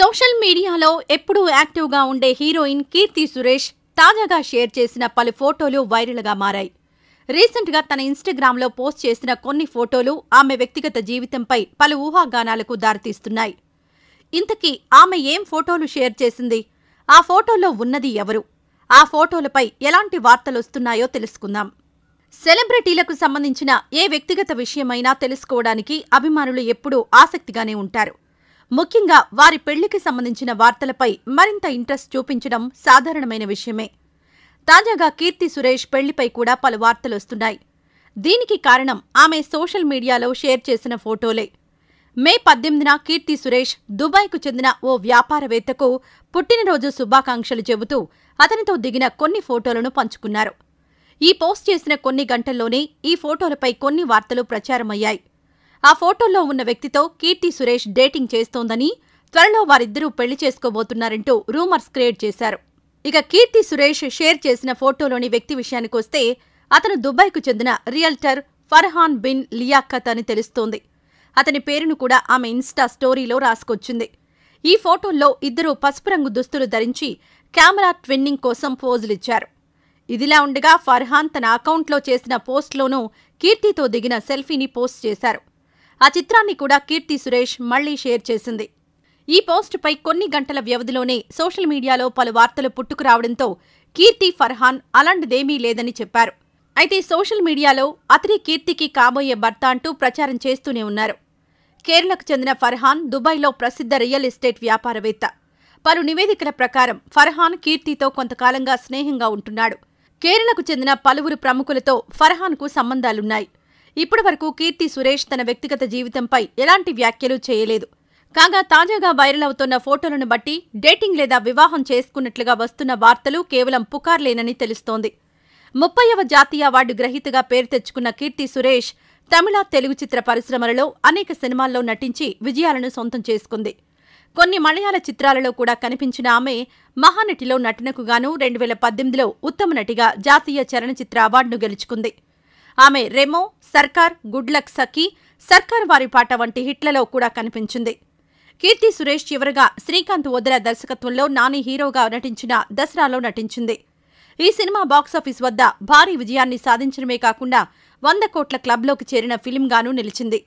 social మీడియాలో ఎప్పుడూ యాక్టివ్గా ఉండే హీరోయిన్ కీర్తి సురేష్ తాజాగా షేర్ చేసిన పలు ఫోటోలు వైరల్గా మారాయి రీసెంట్గా తన ఇన్స్టాగ్రామ్లో పోస్ట్ చేసిన కొన్ని ఫోటోలు ఆమె వ్యక్తిగత జీవితంపై పలు ఊహాగానాలకు దారితీస్తున్నాయి ఇంతకీ ఆమె ఏం ఫోటోలు షేర్ చేసింది ఆ ఫోటోలో ఉన్నది ఎవరు ఆ ఫోటోలపై ఎలాంటి వార్తలొస్తున్నాయో తెలుసుకుందాం సెలబ్రిటీలకు సంబంధించిన ఏ వ్యక్తిగత విషయమైనా తెలుసుకోవడానికి అభిమానులు ఎప్పుడూ ఆసక్తిగానే ఉంటారు ముఖ్యంగా వారి పెళ్లికి సంబంధించిన వార్తలపై మరింత ఇంట్రెస్ట్ చూపించడం సాధారణమైన విషయమే తాజాగా కీర్తి సురేష్ పెళ్లిపై కూడా పలు వార్తలొస్తున్నాయి దీనికి కారణం ఆమె సోషల్ మీడియాలో షేర్ చేసిన ఫోటోలే మే పద్దెనిమిదిన కీర్తి సురేష్ దుబాయ్కు చెందిన ఓ వ్యాపారవేత్తకు పుట్టినరోజు శుభాకాంక్షలు చెబుతూ అతనితో దిగిన కొన్ని ఫోటోలను పంచుకున్నారు ఈ పోస్ట్ చేసిన కొన్ని గంటల్లోనే ఈ ఫోటోలపై కొన్ని వార్తలు ప్రచారమయ్యాయి ఆ ఫోటోలో ఉన్న వ్యక్తితో కీర్తి సురేష్ డేటింగ్ చేస్తోందని త్వరలో వారిద్దరూ పెళ్లి చేసుకోబోతున్నారంటూ రూమర్స్ క్రియేట్ చేశారు ఇక కీర్తి సురేష్ షేర్ చేసిన ఫోటోలోని వ్యక్తి విషయానికొస్తే అతను దుబాయ్కు చెందిన రియల్టర్ ఫర్హాన్ బిన్ లియాఖత్ అని తెలుస్తోంది అతని పేరును కూడా ఆమె ఇన్స్టా స్టోరీలో రాసుకొచ్చింది ఈ ఫోటోల్లో ఇద్దరు పసుపు రంగు దుస్తులు ధరించి కెమెరా ట్విన్నింగ్ కోసం పోజులిచ్చారు ఇదిలా ఉండగా ఫర్హాన్ తన అకౌంట్లో చేసిన పోస్ట్లోనూ కీర్తితో దిగిన సెల్ఫీని పోస్ట్ చేశారు ఆ చిత్రాన్ని కూడా కీర్తి సురేష్ మళ్లీ షేర్ చేసింది ఈ పోస్టుపై కొన్ని గంటల వ్యవధిలోనే సోషల్ మీడియాలో పలు వార్తలు పుట్టుకురావడంతో కీర్తి ఫర్హాన్ అలాంటిదేమీ లేదని చెప్పారు అయితే సోషల్ మీడియాలో అతని కీర్తికి కాబోయే భర్త అంటూ ప్రచారం చేస్తూనే ఉన్నారు కేరళకు చెందిన ఫర్హాన్ దుబాయ్లో ప్రసిద్ధ రియల్ ఎస్టేట్ వ్యాపారవేత్త పలు నివేదికల ప్రకారం ఫర్హాన్ కీర్తితో కొంతకాలంగా స్నేహంగా ఉంటున్నాడు కేరళకు చెందిన పలువురు ప్రముఖులతో ఫర్హాన్కు సంబంధాలున్నాయి ఇప్పటి వరకు కీర్తి సురేష్ తన వ్యక్తిగత జీవితంపై ఎలాంటి వ్యాఖ్యలు చేయలేదు కాగా తాజాగా వైరల్ అవుతున్న ఫోటోలను బట్టి డేటింగ్ లేదా వివాహం చేసుకున్నట్లుగా వస్తున్న వార్తలు కేవలం పుకార్లేనని తెలుస్తోంది ముప్పైవ జాతీయ అవార్డు గ్రహీతగా పేరు తెచ్చుకున్న కీర్తి సురేష్ తమిళ తెలుగు చిత్ర పరిశ్రమలలో అనేక సినిమాల్లో నటించి విజయాలను సొంతం చేసుకుంది కొన్ని మలయాళ చిత్రాలలో కూడా కనిపించిన ఆమె మహానటిలో నటనకుగాను రెండు వేల పద్దెనిమిదిలో ఉత్తమ నటిగా జాతీయ చలనచిత్ర అవార్డును గెలుచుకుంది ఆమె రెమో సర్కార్ గుడ్లక్ సఖీ సర్కార్ వారి పాట వంటి హిట్లలో కూడా కనిపించింది కీర్తి సురేష్ చివరగా శ్రీకాంత్ వదిల దర్శకత్వంలో నాని హీరోగా నటించిన దసరాలో నటించింది ఈ సినిమా బాక్సాఫీస్ వద్ద భారీ విజయాన్ని సాధించడమే కాకుండా వంద కోట్ల క్లబ్లోకి చేరిన ఫిలింగానూ నిలిచింది